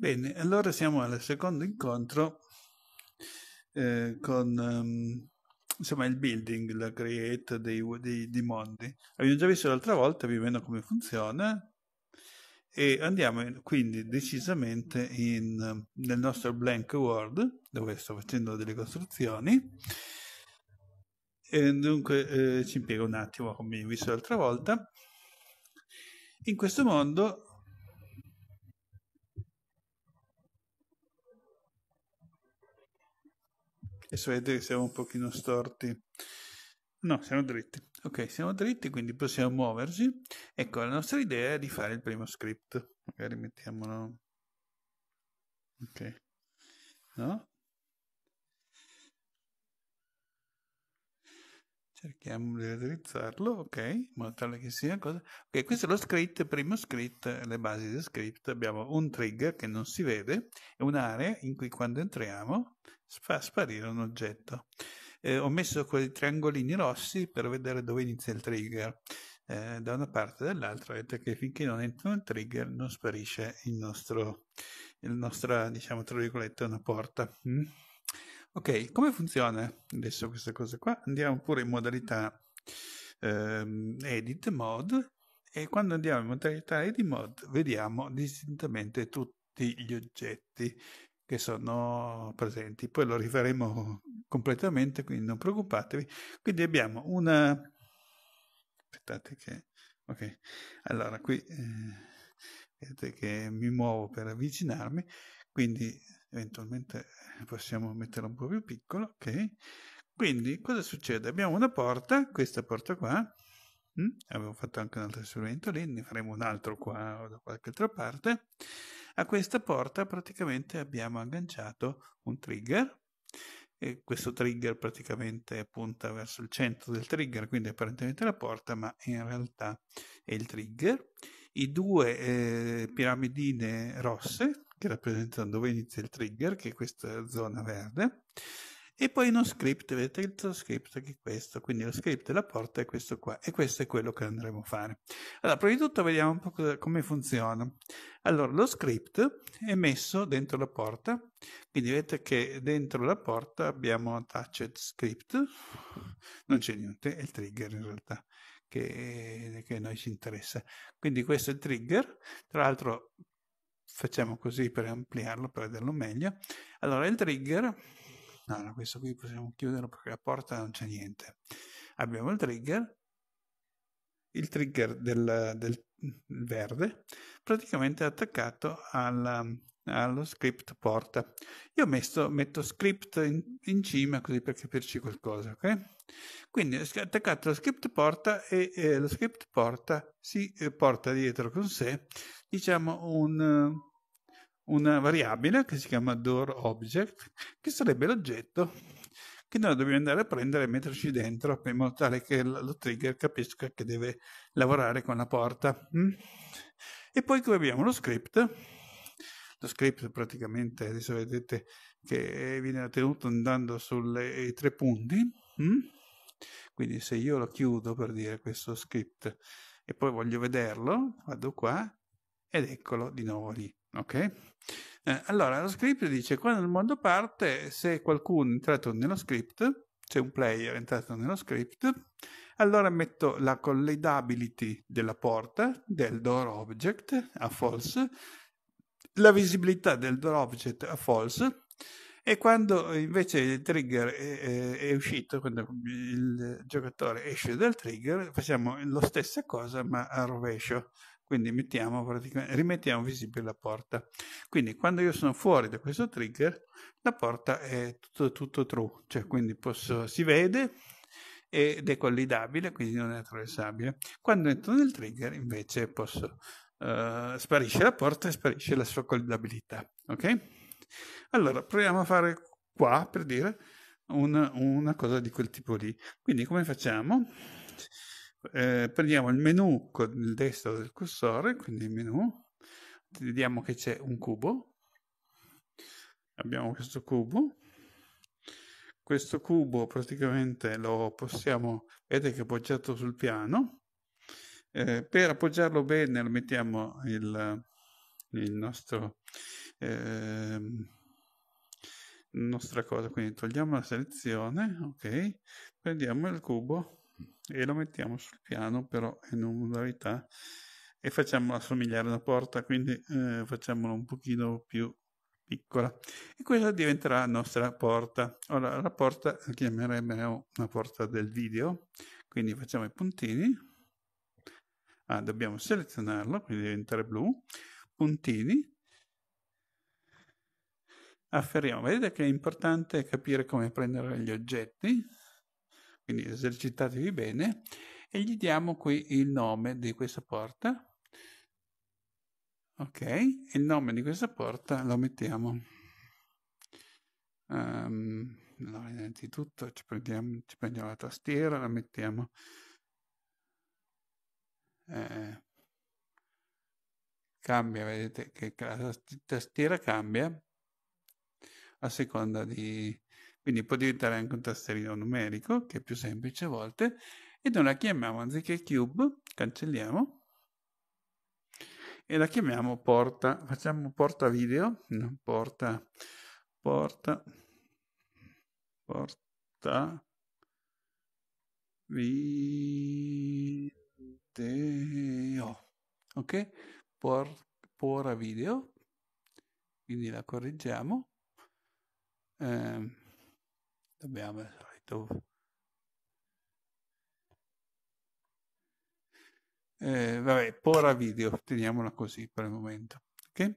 Bene, allora siamo al secondo incontro eh, con um, insomma, il building, la create dei, dei, dei, mondi. Abbiamo già visto l'altra volta più o meno come funziona e andiamo quindi decisamente in, nel nostro blank world dove sto facendo delle costruzioni. E dunque eh, ci impiego un attimo come abbiamo visto l'altra volta. In questo mondo Adesso vedete che siamo un pochino storti. No, siamo dritti. Ok, siamo dritti, quindi possiamo muoverci. Ecco, la nostra idea è di fare il primo script. Magari mettiamolo... Ok. No? Cerchiamo di raddrizzarlo, ok, in modo tale che sia cosa... Ok, questo è lo script, primo script, le basi del script. Abbiamo un trigger che non si vede e un'area in cui quando entriamo fa sparire un oggetto. Eh, ho messo quei triangolini rossi per vedere dove inizia il trigger. Eh, da una parte e dall'altra, vedete che finché non entra un trigger non sparisce il nostro, il nostra, diciamo, tra virgolette, una porta. Mm? Ok, come funziona adesso questa cosa qua? Andiamo pure in modalità ehm, edit mode e quando andiamo in modalità edit mode vediamo distintamente tutti gli oggetti che sono presenti. Poi lo rifaremo completamente, quindi non preoccupatevi. Quindi abbiamo una... aspettate che... ok, allora qui... Eh... vedete che mi muovo per avvicinarmi, quindi eventualmente possiamo metterlo un po' più piccolo, ok? Quindi cosa succede? Abbiamo una porta, questa porta qua, mm? avevo fatto anche un altro esperimento lì, ne faremo un altro qua o da qualche altra parte. A questa porta praticamente abbiamo agganciato un trigger, e questo trigger praticamente punta verso il centro del trigger, quindi apparentemente la porta, ma in realtà è il trigger. I due eh, piramidine rosse, che rappresenta dove inizia il trigger, che è questa zona verde, e poi uno script, vedete il script che è questo, quindi lo script della porta è questo qua, e questo è quello che andremo a fare. Allora, prima di tutto vediamo un po' cosa, come funziona. Allora, lo script è messo dentro la porta, quindi vedete che dentro la porta abbiamo touched script, non c'è niente, è il trigger in realtà. Che, che noi ci interessa quindi questo è il trigger tra l'altro facciamo così per ampliarlo, per vederlo meglio. Allora, il trigger, no, no, questo qui possiamo chiuderlo perché la porta non c'è niente. Abbiamo il trigger, il trigger del, del verde, praticamente attaccato al, allo script porta. Io ho messo, metto script in, in cima così per capirci qualcosa, ok? Quindi attaccato lo script porta e eh, lo script porta si eh, porta dietro con sé diciamo un, eh, una variabile che si chiama door object che sarebbe l'oggetto che noi dobbiamo andare a prendere e metterci dentro in modo tale che lo trigger capisca che deve lavorare con la porta. Mm? E poi qui abbiamo lo script, lo script praticamente adesso vedete che viene tenuto andando sui tre punti. Mm? Quindi se io lo chiudo per dire questo script e poi voglio vederlo, vado qua ed eccolo di nuovo lì. Ok? Eh, allora, lo script dice quando il mondo parte, se qualcuno è entrato nello script, se un player è entrato nello script, allora metto la collidability della porta del door object a false, la visibilità del door object a false, e quando eh, invece il trigger è, è, uscito, quando il giocatore esce dal trigger, facciamo la stessa cosa ma a rovescio. Quindi rimettiamo visibile la porta. Quindi quando io sono fuori da questo trigger, la porta è tutto, tutto true, cioè quindi posso, si vede ed è collidabile, quindi non è attraversabile. Quando entro nel trigger invece posso, uh, sparisce la porta e sparisce la sua collidabilità. Ok? Allora, proviamo a fare qua, per dire, una, una cosa di quel tipo lì. Quindi come facciamo? Eh, prendiamo il menu con il destro del cursore, quindi il menu, vediamo che c'è un cubo, abbiamo questo cubo, questo cubo praticamente lo possiamo, vedete che è appoggiato sul piano, eh, per appoggiarlo bene lo mettiamo il, il nostro ehm, nostra cosa quindi togliamo la selezione ok prendiamo il cubo e lo mettiamo sul piano però in una modalità e facciamola assomigliare a una porta quindi eh, facciamola un pochino più piccola e questa diventerà la nostra porta ora la porta la chiameremo una porta del video quindi facciamo i puntini ah, dobbiamo selezionarlo quindi diventare blu puntini afferriamo. Vedete che è importante capire come prendere gli oggetti, quindi esercitatevi bene, e gli diamo qui il nome di questa porta. Ok, il nome di questa porta lo mettiamo. Um, ehm, allora, innanzitutto ci prendiamo, ci prendiamo, la tastiera, la mettiamo. Eh, cambia, vedete che la tastiera cambia a seconda di... Quindi può diventare anche un tastierino numerico, che è più semplice a volte, e noi la chiamiamo anziché cube, cancelliamo, e la chiamiamo porta, facciamo porta video, no, porta, porta, porta video, ok? Por, pora video, quindi la correggiamo eh, dobbiamo eh, vabbè, pora video, teniamola così per il momento. ok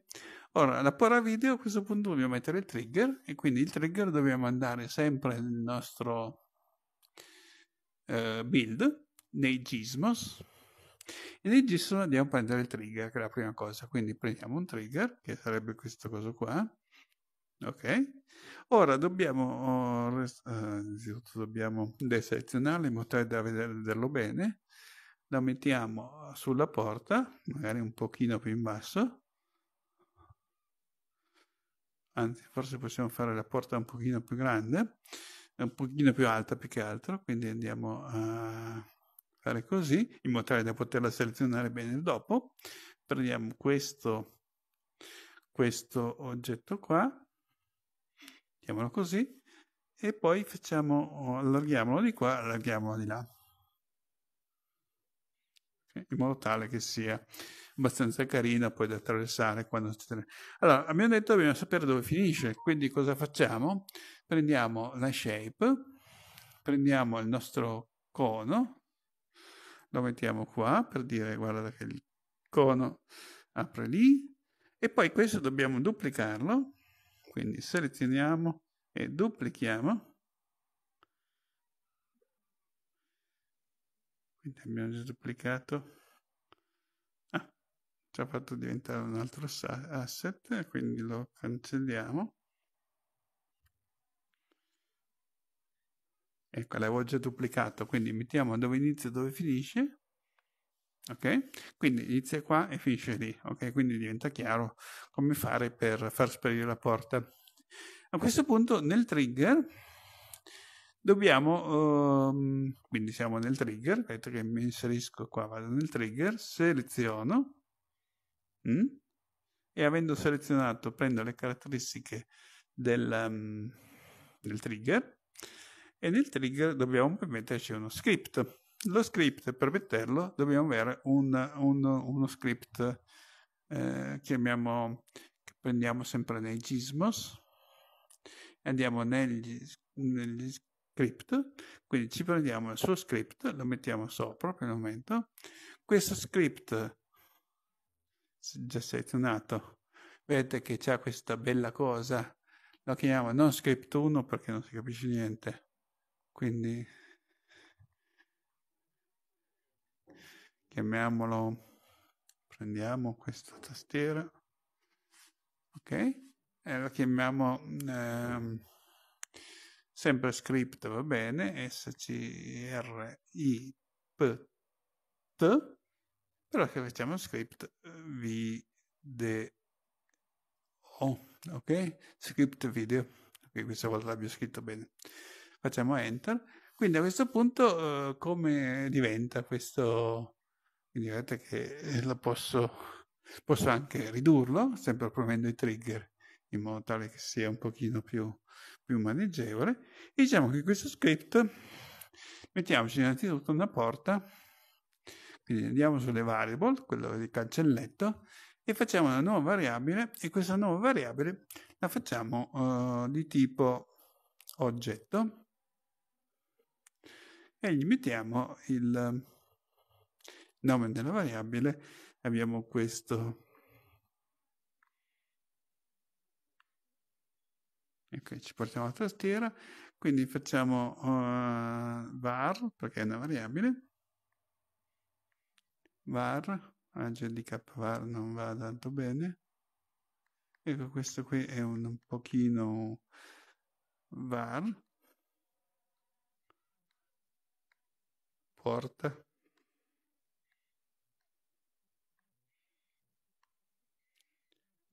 Ora, la pora video a questo punto dobbiamo mettere il trigger e quindi il trigger dobbiamo andare sempre nel nostro eh, build, nei gismos E nei gismos andiamo a prendere il trigger, che è la prima cosa. Quindi prendiamo un trigger, che sarebbe questo coso qua, Ok? Ora dobbiamo, uh, dobbiamo deselezionarlo in modo tale da vederlo bene. La mettiamo sulla porta, magari un pochino più in basso. Anzi, forse possiamo fare la porta un pochino più grande, un pochino più alta più che altro, quindi andiamo a fare così, in modo tale da poterla selezionare bene dopo. Prendiamo questo, questo oggetto qua, mettiamolo così e poi facciamo, allarghiamolo di qua, allarghiamolo di là in modo tale che sia abbastanza carina poi da attraversare quando allora abbiamo detto dobbiamo sapere dove finisce quindi cosa facciamo prendiamo la shape prendiamo il nostro cono lo mettiamo qua per dire guarda che il cono apre lì e poi questo dobbiamo duplicarlo quindi selezioniamo e duplichiamo. Quindi abbiamo già duplicato. Ah, ci ha fatto diventare un altro asset, quindi lo cancelliamo. Ecco, l'avevo già duplicato, quindi mettiamo dove inizia e dove finisce. Ok? Quindi inizia qua e finisce lì. Ok? Quindi diventa chiaro come fare per far sparire la porta. A questo punto nel trigger dobbiamo, um, quindi siamo nel trigger, vedete che mi inserisco qua, vado nel trigger, seleziono mh? Mm? e avendo selezionato prendo le caratteristiche del, um, del trigger e nel trigger dobbiamo metterci uno script. Lo script, per metterlo, dobbiamo avere un, un, uno script eh, chiamiamo, che prendiamo sempre nei Gizmos, andiamo negli, negli script, quindi ci prendiamo il suo script, lo mettiamo sopra per il momento. Questo script già selezionato, vedete che c'è questa bella cosa, lo chiamiamo non script 1 perché non si capisce niente, quindi chiamiamolo, prendiamo questa tastiera, ok? E la chiamiamo ehm, sempre script, va bene, S-C-R-I-P-T, però che facciamo script video, ok? Script video, ok, questa volta l'abbiamo scritto bene. Facciamo enter, quindi a questo punto eh, come diventa questo quindi vedete che eh, lo posso, posso anche ridurlo, sempre premendo i trigger in modo tale che sia un pochino più, più maneggevole. E diciamo che questo script mettiamoci innanzitutto una porta, quindi andiamo sulle variable, quello di cancelletto, e facciamo una nuova variabile e questa nuova variabile la facciamo uh, di tipo oggetto e gli mettiamo il, nome della variabile abbiamo questo. Ecco, ci portiamo alla tastiera, quindi facciamo uh, var, perché è una variabile, var, agldk var non va tanto bene, ecco questo qui è un, un pochino var, porta,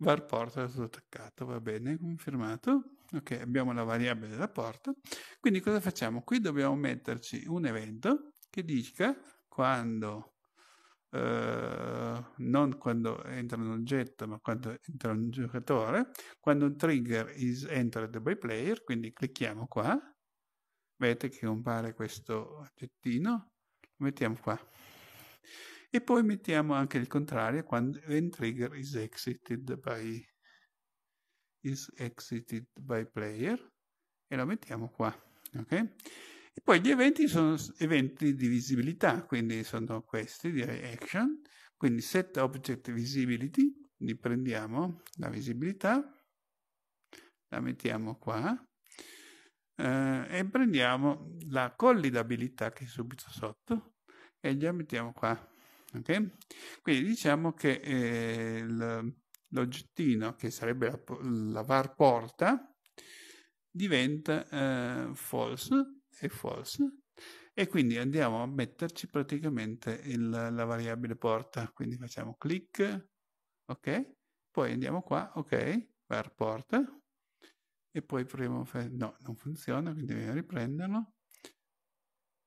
var porta è stato attaccato, va bene, confermato. Ok, abbiamo la variabile della porta. Quindi cosa facciamo? Qui dobbiamo metterci un evento che dica quando, eh, non quando entra un oggetto, ma quando entra un giocatore, quando un trigger is entered by player, quindi clicchiamo qua, vedete che compare questo oggettino, lo mettiamo qua. E poi mettiamo anche il contrario quando when trigger is exited by, is exited by player e lo mettiamo qua. Okay? E poi gli eventi sono eventi di visibilità, quindi sono questi di action, quindi set object visibility, li prendiamo la visibilità, la mettiamo qua eh, e prendiamo la collidabilità che è subito sotto e la mettiamo qua. Okay? Quindi diciamo che eh, l'oggettino che sarebbe la, la var porta diventa eh, false e false e quindi andiamo a metterci praticamente il, la variabile porta quindi facciamo click, ok poi andiamo qua ok var porta e poi proviamo no non funziona quindi dobbiamo riprenderlo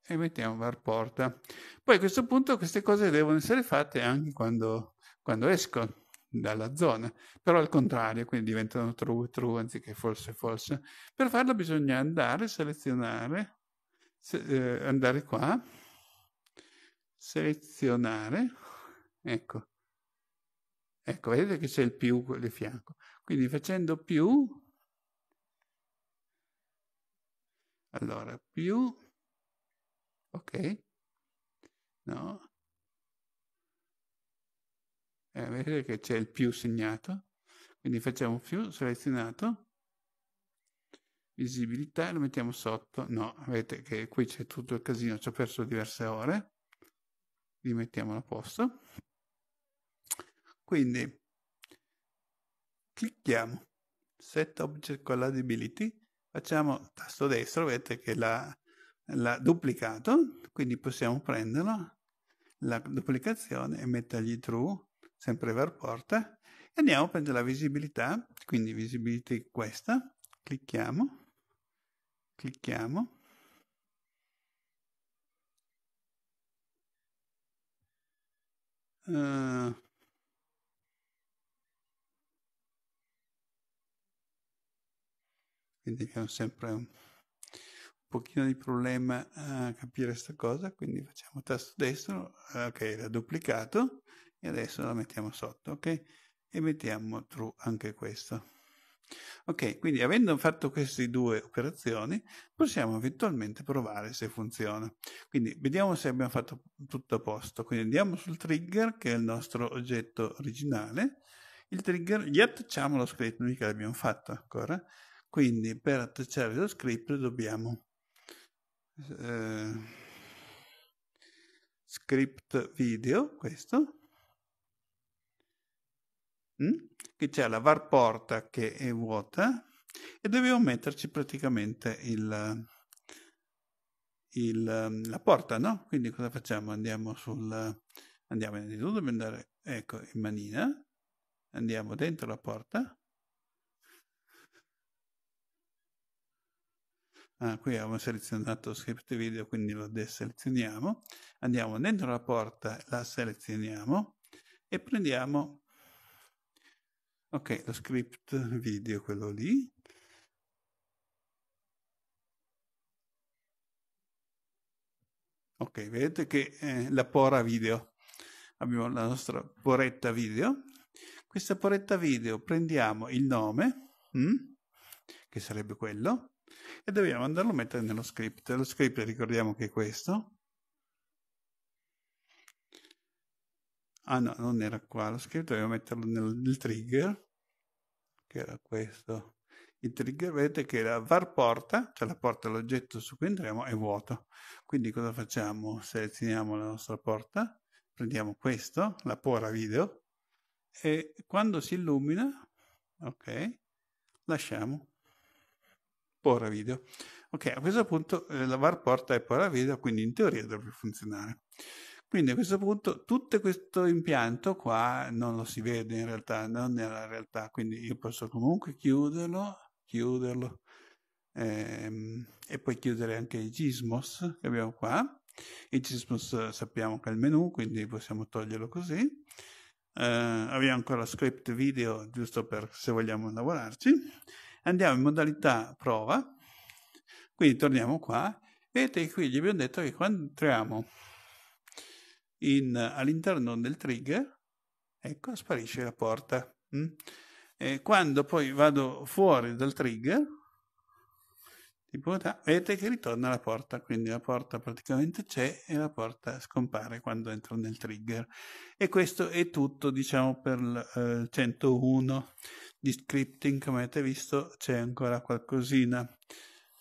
e mettiamo bar porta. Poi a questo punto queste cose devono essere fatte anche quando, quando esco dalla zona, però al contrario, quindi diventano true true anziché false false. Per farlo bisogna andare, selezionare, se, eh, andare qua, selezionare, ecco, ecco, vedete che c'è il più di fianco. Quindi facendo più, allora più Ok? No? E vedete che c'è il più segnato. Quindi facciamo più, selezionato, visibilità e lo mettiamo sotto. No, vedete che qui c'è tutto il casino, ci ho perso diverse ore. Rimettiamolo a posto. Quindi clicchiamo Set Object Collability, facciamo tasto destro, vedete che la, l'ha duplicato, quindi possiamo prenderlo, la duplicazione e mettergli true, sempre per porta, e andiamo a prendere la visibilità, quindi visibility questa, clicchiamo, clicchiamo, Uh, quindi abbiamo sempre un pochino di problema a capire questa cosa, quindi facciamo tasto destro, ok, l'ha duplicato e adesso la mettiamo sotto, ok? E mettiamo true anche questo. Ok, quindi avendo fatto queste due operazioni possiamo eventualmente provare se funziona. Quindi vediamo se abbiamo fatto tutto a posto. Quindi andiamo sul trigger che è il nostro oggetto originale. Il trigger gli attacciamo lo script che abbiamo fatto ancora. Quindi per attacciare lo script dobbiamo eh, script video, questo, mm? che c'è la var porta che è vuota e dobbiamo metterci praticamente il, il, la porta, no? Quindi cosa facciamo? Andiamo sul... Andiamo innanzitutto, dobbiamo andare, ecco, in manina, andiamo dentro la porta, Ah, qui abbiamo selezionato script video, quindi lo deselezioniamo. Andiamo dentro la porta, la selezioniamo e prendiamo ok, lo script video, quello lì. Ok, vedete che è eh, la pora video. Abbiamo la nostra poretta video. Questa poretta video prendiamo il nome, hm, che sarebbe quello, e dobbiamo andarlo a mettere nello script. Lo script ricordiamo che è questo. Ah no, non era qua lo script, dovevo metterlo nel, nel trigger, che era questo. Il trigger vedete che la var porta, cioè la porta dell'oggetto su cui entriamo, è vuoto. Quindi cosa facciamo? Selezioniamo la nostra porta, prendiamo questo, la pora video, e quando si illumina, ok, lasciamo Pora video. Ok, a questo punto eh, la VAR porta è Pora video, quindi in teoria dovrebbe funzionare. Quindi a questo punto tutto questo impianto qua non lo si vede in realtà, non nella realtà, quindi io posso comunque chiuderlo, chiuderlo ehm, e poi chiudere anche il Gismos che abbiamo qua. Il Gismos eh, sappiamo che è il menu, quindi possiamo toglierlo così. Eh, abbiamo ancora script video giusto per se vogliamo lavorarci andiamo in modalità prova, quindi torniamo qua e qui gli abbiamo detto che quando entriamo all'interno del trigger, ecco, sparisce la porta. Mm? E quando poi vado fuori dal trigger, tipo, vedete che ritorna la porta, quindi la porta praticamente c'è e la porta scompare quando entro nel trigger. E questo è tutto, diciamo, per il eh, 101 di scripting, come avete visto, c'è ancora qualcosina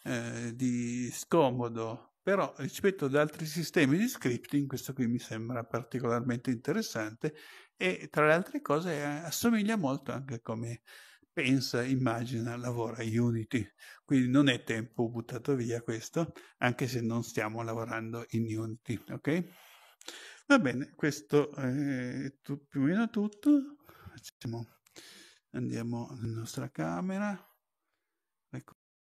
eh, di scomodo, però rispetto ad altri sistemi di scripting, questo qui mi sembra particolarmente interessante e tra le altre cose assomiglia molto anche a come pensa, immagina, lavora Unity. Quindi non è tempo buttato via questo, anche se non stiamo lavorando in Unity, ok? Va bene, questo eh, è più o meno tutto. Facciamo andiamo nella nostra camera